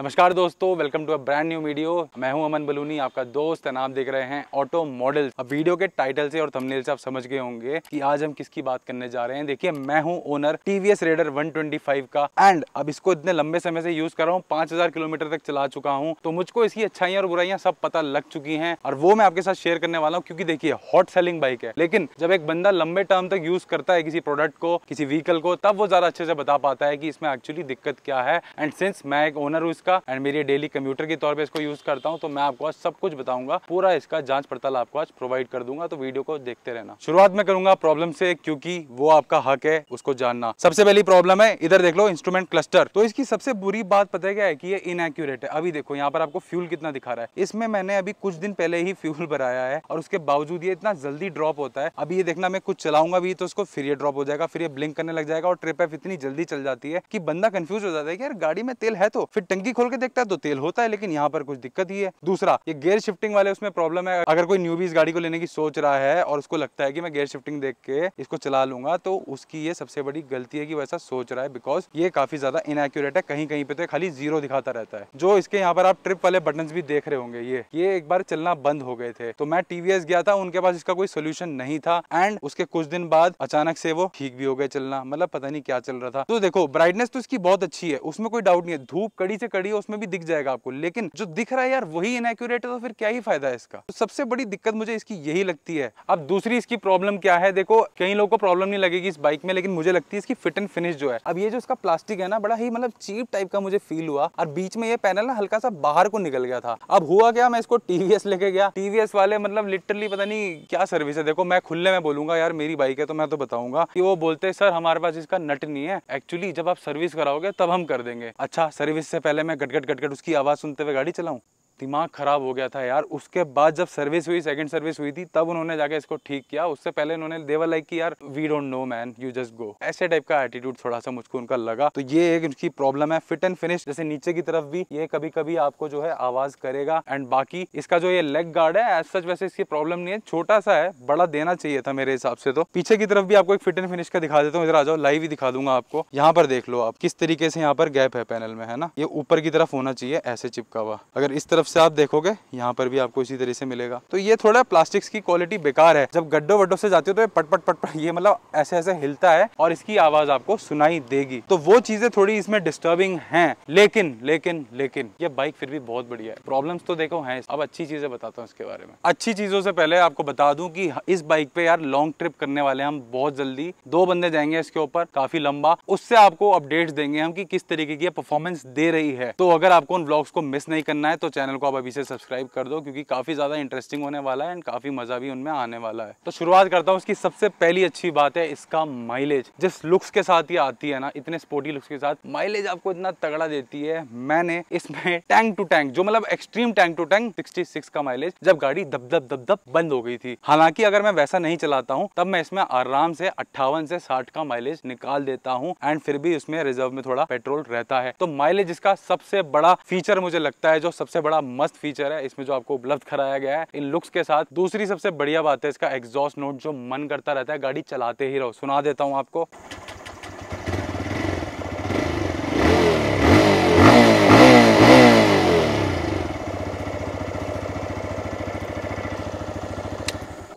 नमस्कार दोस्तों welcome to a brand new video मैं हूं अमन बलूनी आपका दोस्त है आप देख रहे हैं ऑटो मॉडल अब वीडियो के टाइटल से और थंबनेल से आप समझ गए होंगे कि आज हम किसकी बात करने जा रहे हैं देखिए मैं हूं ओनर टीवीएस रेडर 125 का एंड अब इसको इतने लंबे समय से यूज कर रहा हूँ पांच किलोमीटर तक चला चुका हूँ तो मुझको इसकी अच्छाइयां और बुराइयां सब पता लग चुकी है और वो मैं आपके साथ शेयर करने वाला हूँ क्योंकि देखिये हॉट सेलिंग बाइक है लेकिन जब एक बंदा लंबे टर्म तक यूज करता है किसी प्रोडक्ट को किसी व्हीकल को तब वो ज्यादा अच्छे से बता पाता है कि इसमें एक्चुअली दिक्कत क्या है एंड सिंस मैं एक ओनर हूँ का एंड मेरी डेली कंप्यूटर के तौर पे इसको यूज करता हूँ तो मैं आपको आज सब कुछ बताऊंगा पूरा इसका जांच पड़ताल आपको आज प्रोवाइड कर दूंगा तो वीडियो को देखते रहना शुरुआत में करूंगा प्रॉब्लम से क्योंकि वो आपका हक है उसको जानना सबसे पहली प्रॉब्लम है इधर देख लो इंस्ट्रूमेंट क्लस्टर तो इसकी सबसे बुरी बात पता क्या है की ये इनएक्यूरेट है अभी देखो यहाँ पर आपको फ्यूल कितना दिखा रहा है इसमें मैंने अभी कुछ दिन पहले ही फ्यूल भराया है और उसके बावजूद ये इतना जल्दी ड्रॉप होता है अभी ये देखना मैं कुछ चलाऊंगा भी तो उसको फिर ये ड्रॉप हो जाएगा फिर ये ब्लिंक करने लग जाएगा और ट्रिप एफ इतनी जल्दी चल जाती है कि बंदा कंफ्यूज हो जाता है कि यार गाड़ी में तेल है तो फिर टंकी टंकी खोल के देखता है तो तेल होता है लेकिन यहाँ पर कुछ दिक्कत ही है दूसरा ये गेयर शिफ्टिंग वाले उसमें प्रॉब्लम है अगर कोई न्यू इस गाड़ी को लेने की सोच रहा है और उसको लगता है की मैं गेयर शिफ्टिंग देख के इसको चला लूंगा तो उसकी ये सबसे बड़ी गलती है की वैसा सोच रहा है बिकॉज ये काफी ज्यादा इनएक्यूरेट है कहीं कहीं पे तो खाली जीरो दिखाता रहता है जो इसके यहाँ पर आप ट्रिप वाले बटन भी देख रहे होंगे ये ये एक बार चलना बंद हो गए थे तो मैं टीवीएस गया था उनके पास इसका कोई सोल्यूशन नहीं था एंड उसके कुछ दिन बाद अचानक से वो ठीक भी हो गए चलना मतलब पता नहीं क्या चल रहा था तो देखो ब्राइटनेस तो इसकी बहुत अच्छी है उसमें कोई डाउट नहीं है धूप कड़ी से कड़ी स्टडी है उसमें भी दिख जाएगा आपको लेकिन जो दिख रहा है यार वही इनएक्यूरेट है तो फिर क्या ही फायदा है इसका तो सबसे बड़ी दिक्कत मुझे इसकी यही लगती है अब दूसरी इसकी प्रॉब्लम क्या है देखो कई लोगों को प्रॉब्लम नहीं लगेगी इस बाइक में लेकिन मुझे लगती है इसकी फिट एंड फिनिश जो है अब ये जो इसका प्लास्टिक है ना बड़ा ही मतलब चीप टाइप का मुझे फील हुआ और बीच में ये पैनल ना हल्का सा बाहर को निकल गया था अब हुआ क्या मैं इसको टीवीएस लेके गया टीवीएस वाले मतलब लिटरली पता नहीं क्या सर्विस है देखो मैं खुले में बोलूंगा यार मेरी बाइक है तो मैं तो बताऊंगा कि वो बोलते हैं सर हमारे पास इसका नट नहीं है एक्चुअली जब आप सर्विस कराओगे तब हम कर देंगे अच्छा सर्विस से पहले मैं गटगट गटगट उसकी आवाज़ सुनते हुए गाड़ी चलाऊँ दिमाग ख़राब हो गया था यार उसके बाद जब सर्विस हुई सेकंड सर्विस हुई थी तब उन्होंने जाके इसको ठीक किया उससे पहले उन्होंने देवर लाइक की यार we don't know man you just go ऐसे टाइप का एटीट्यूड थोड़ा सा मुझको उनका लगा तो ये एक उनकी प्रॉब्लम है फिट एंड फिनिश जैसे नीचे की तरफ भी ये कभी कभी आपको जो है आवाज करेगा एंड बाकी इसका जो ये लेग गार्ड है एज सच वैसे इसकी प्रॉब्लम नहीं है छोटा सा है बड़ा देना चाहिए था मेरे हिसाब से तो पीछे की तरफ भी आपको एक फिट एंड फिनिश का दिखा देता हूँ इधर आ जाओ लाइव ही दिखा दूंगा आपको यहाँ पर देख लो आप किस तरीके से यहाँ पर गैप है पैनल में है ना ये ऊपर की तरफ होना चाहिए ऐसे चिपका हुआ अगर इस तरफ तरफ से आप देखोगे यहाँ पर भी आपको इसी तरह से मिलेगा तो ये थोड़ा प्लास्टिक की क्वालिटी बेकार है जब गड्ढों वड्डो से जाते हो तो ये पटपट पटपट ये मतलब ऐसे ऐसे हिलता है और इसकी आवाज आपको सुनाई देगी तो वो चीजें थोड़ी इसमें डिस्टर्बिंग है लेकिन लेकिन लेकिन ये बाइक फिर भी बहुत बढ़िया है प्रॉब्लम तो देखो है अब अच्छी चीजें बताता हूँ इसके बारे में अच्छी चीजों से पहले आपको बता दू की इस बाइक पे यार लॉन्ग ट्रिप करने वाले हम बहुत जल्दी दो बंदे जाएंगे इसके ऊपर काफी लंबा उससे आपको अपडेट देंगे हम कि किस तरीके की परफॉर्मेंस दे रही है तो अगर आपको उन ब्लॉग्स को मिस नहीं करना है तो चैनल चैनल को आप अभी से सब्सक्राइब कर दो क्योंकि काफ़ी ज़्यादा इंटरेस्टिंग होने वाला है एंड काफ़ी मज़ा भी उनमें आने वाला है तो शुरुआत करता हूँ उसकी सबसे पहली अच्छी बात है इसका माइलेज जिस लुक्स के साथ ये आती है ना इतने स्पोर्टी लुक्स के साथ माइलेज आपको इतना तगड़ा देती है मैंने इसमें टैंक टू टैंक जो मतलब extreme tank to tank sixty का माइलेज जब गाड़ी दब दब दब दब बंद हो गई थी हालांकि अगर मैं वैसा नहीं चलाता हूँ तब मैं इसमें आराम से अट्ठावन से साठ का माइलेज निकाल देता हूँ एंड फिर भी इसमें रिजर्व में थोड़ा पेट्रोल रहता है तो माइलेज इसका सबसे बड़ा फीचर मुझे लगता है जो सबसे बड़ा मस्त फीचर है इसमें जो आपको उपलब्ध कराया गया है इन लुक्स के साथ दूसरी सबसे बढ़िया बात है इसका एग्जॉस्ट नोट जो मन करता रहता है गाड़ी चलाते ही रहो सुना देता हूँ आपको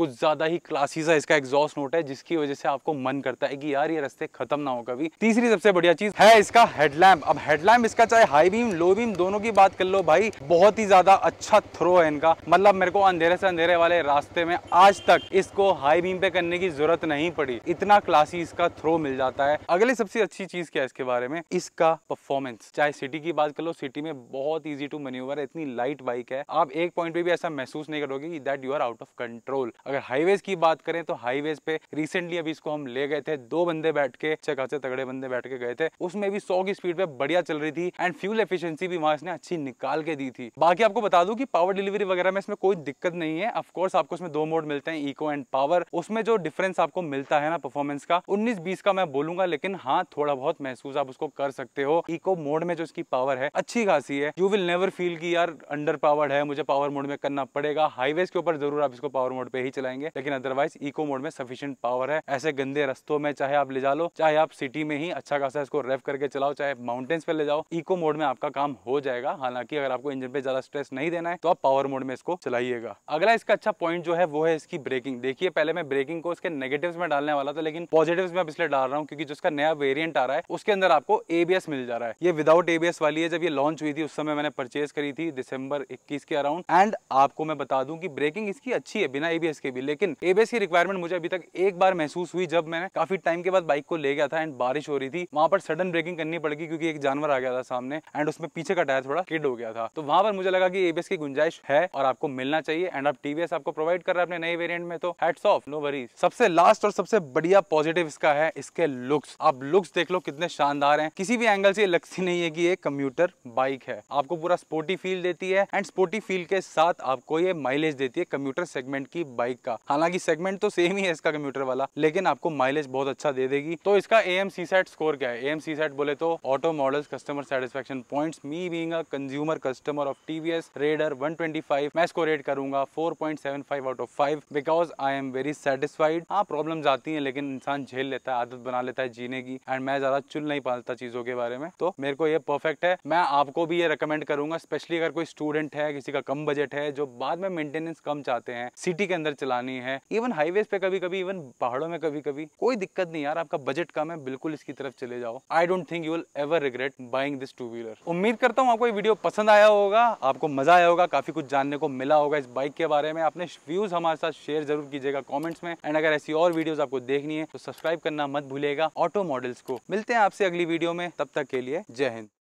कुछ ज़्यादा ही क्लासी सा इसका एग्जॉस्ट नोट है जिसकी वजह से आपको मन करता है कि यार ये रस्ते खत्म ना हो कभी तीसरी सबसे बढ़िया चीज़ है इसका हेडलैम्प अब हेडलैम्प इसका चाहे हाई बीम लो बीम दोनों की बात कर लो भाई बहुत ही ज़्यादा अच्छा थ्रो है इनका मतलब मेरे को अंधेरे से अंधेरे वाले रास्ते में आज तक इसको हाई बीम पे करने की जरूरत नहीं पड़ी इतना क्लासी इसका थ्रो मिल जाता है अगली सबसे अच्छी चीज़ क्या है इसके बारे में इसका परफॉर्मेंस चाहे सिटी की बात कर लो सिटी में बहुत ईजी टू मैन्यूवर है इतनी लाइट बाइक है आप एक पॉइंट पे भी ऐसा महसूस नहीं करोगे that you are out of control अगर हाईवेज की बात करें तो हाईवेज पे रिसेंटली अभी इसको हम ले गए थे दो बंदे बैठ के अच्छे खासे तगड़े बंदे बैठ के गए थे उसमें भी सौ की स्पीड पे बढ़िया चल रही थी एंड फ्यूल एफिशिएंसी भी वहां इसने अच्छी निकाल के दी थी बाकी आपको बता दू की पावर डिलीवरी वगैरह में इसमें कोई दिक्कत नहीं है अफकोर्स आपको इसमें दो मोड मिलते हैं इको एंड पावर उसमें जो डिफरेंस आपको मिलता है ना परफॉर्मेंस का उन्नीस बीस का मैं बोलूंगा लेकिन हाँ थोड़ा बहुत महसूस आप उसको कर सकते हो इको मोड में जो इसकी पावर है अच्छी खासी है यू विल नेवर फील की यार अंडर पावर है मुझे पावर मोड में करना पड़ेगा हाईवेज के ऊपर जरूर आप इसको पावर मोड पे ही चलाएंगे लेकिन अदरवाइज इको मोड में सफिशियंट पावर है ऐसे गंदे रस्तों में चाहे आप ले जा लो चाहे आप सिटी में ही अच्छा खासा इसको रेफ करके चलाओ चाहे माउंटेन्स पे ले जाओ इको मोड में आपका काम हो जाएगा हालांकि अगर आपको इंजन पे ज्यादा स्ट्रेस नहीं देना है तो आप पावर मोड में इसको चलाइएगा अगला इसका अच्छा पॉइंट जो है वो है इसकी ब्रेकिंग देखिए पहले मैं ब्रेकिंग को इसके नेगेटिव में डालने वाला था लेकिन पॉजिटिव में इसलिए डाल रहा हूँ क्योंकि जिसका नया वेरियंट आ रहा है उसके अंदर आपको एबीएस मिल जा रहा है ये विदाउट एबीएस वाली है जब ये लॉन्च हुई थी उस समय मैंने परचेज करी थी दिसंबर इक्कीस के अराउंड एंड आपको मैं बता दूं कि ब्रेकिंग इसकी अच्छी है बिना एबीएस के की भी लेकिन एबीएस की रिक्वायरमेंट मुझे अभी तक एक बार महसूस हुई जब मैंने काफी टाइम के बाद बाइक को ले गया था एंड बारिश हो रही थी वहां पर सडन ब्रेकिंग करनी पड़ेगी क्योंकि एक जानवर आ गया था सामने एंड उसमें पीछे का टायर थोड़ा किड हो गया था तो वहां पर मुझे लगा की एबीएस की गुंजाइश है और आपको मिलना चाहिए एंड आप टीवीएस आपको प्रोवाइड कर रहे हैं अपने नए वेरियंट में तो हेड्स ऑफ नो वरी सबसे लास्ट और सबसे बढ़िया पॉजिटिव इसका है इसके लुक्स आप लुक्स देख लो कितने शानदार है किसी भी एंगल से लगती नहीं है कि ये कम्यूटर बाइक है आपको पूरा स्पोर्टी फील देती है एंड स्पोर्टी फील के साथ आपको ये माइलेज देती है कम्यूटर सेगमेंट की बाइक बाइक का हालांकि सेगमेंट तो सेम ही है इसका कंप्यूटर वाला लेकिन आपको माइलेज बहुत अच्छा दे देगी तो इसका A M C sat score क्या है ए एम सी सेट बोले तो auto model customer satisfaction point me being consumer customer of TVS Raider 125 मैं इसको रेट करूंगा 4.75 out of five because I am very satisfied हाँ प्रॉब्लम आती है लेकिन इंसान झेल लेता है आदत बना लेता है जीने की एंड मैं ज्यादा चुन नहीं पाता चीजों के बारे में तो मेरे को ये परफेक्ट है मैं आपको भी ये रिकमेंड करूंगा स्पेशली अगर कोई स्टूडेंट है किसी का कम बजट है जो बाद में मेंटेनेंस कम चाहते हैं सिटी के अंदर चला चलानी है इवन हाईवे पे कभी कभी इवन पहाड़ों में कभी कभी कोई दिक्कत नहीं यार आपका बजट कम है बिल्कुल इसकी तरफ चले जाओ I don't think you will ever regret buying this two wheeler उम्मीद करता हूँ आपको ये वीडियो पसंद आया होगा आपको मजा आया होगा काफी कुछ जानने को मिला होगा इस बाइक के बारे में अपने व्यूज हमारे साथ शेयर जरूर कीजिएगा कॉमेंट्स में एंड अगर ऐसी और वीडियो आपको देखनी है तो सब्सक्राइब करना मत भूलेगा ऑटो मॉडल्स को मिलते हैं आपसे अगली वीडियो में तब तक के लिए जय हिंद